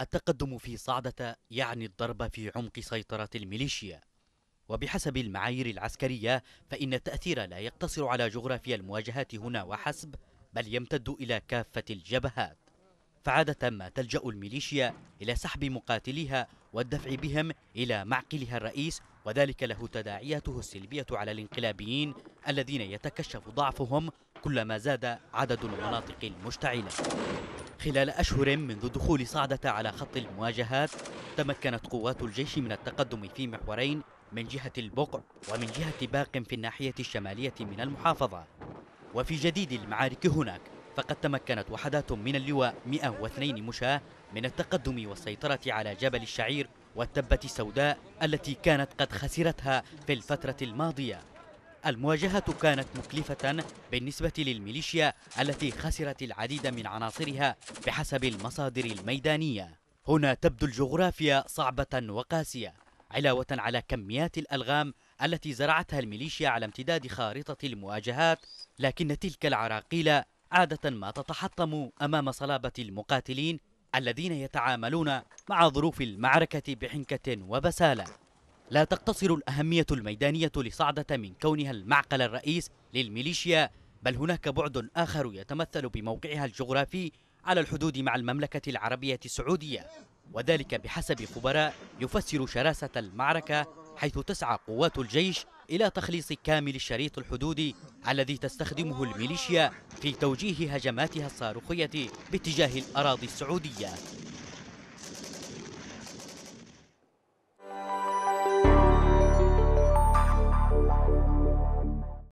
التقدم في صعدة يعني الضرب في عمق سيطرة الميليشيا وبحسب المعايير العسكرية فإن التأثير لا يقتصر على جغرافيا المواجهات هنا وحسب بل يمتد إلى كافة الجبهات فعادة ما تلجأ الميليشيا إلى سحب مقاتليها والدفع بهم إلى معقلها الرئيس وذلك له تداعياته السلبية على الانقلابيين الذين يتكشف ضعفهم كلما زاد عدد المناطق المشتعلة خلال أشهر منذ دخول صعدة على خط المواجهات تمكنت قوات الجيش من التقدم في محورين من جهة البقع ومن جهة باق في الناحية الشمالية من المحافظة وفي جديد المعارك هناك فقد تمكنت وحدات من اللواء 102 مشاة من التقدم والسيطرة على جبل الشعير والتبة السوداء التي كانت قد خسرتها في الفترة الماضية المواجهة كانت مكلفة بالنسبة للميليشيا التي خسرت العديد من عناصرها بحسب المصادر الميدانية هنا تبدو الجغرافيا صعبة وقاسية علاوة على كميات الألغام التي زرعتها الميليشيا على امتداد خارطة المواجهات لكن تلك العراقيل عادة ما تتحطم أمام صلابة المقاتلين الذين يتعاملون مع ظروف المعركة بحنكة وبسالة لا تقتصر الأهمية الميدانية لصعدة من كونها المعقل الرئيس للميليشيا بل هناك بعد آخر يتمثل بموقعها الجغرافي على الحدود مع المملكة العربية السعودية وذلك بحسب خبراء يفسر شراسة المعركة حيث تسعى قوات الجيش إلى تخليص كامل الشريط الحدودي الذي تستخدمه الميليشيا في توجيه هجماتها الصاروخية باتجاه الأراضي السعودية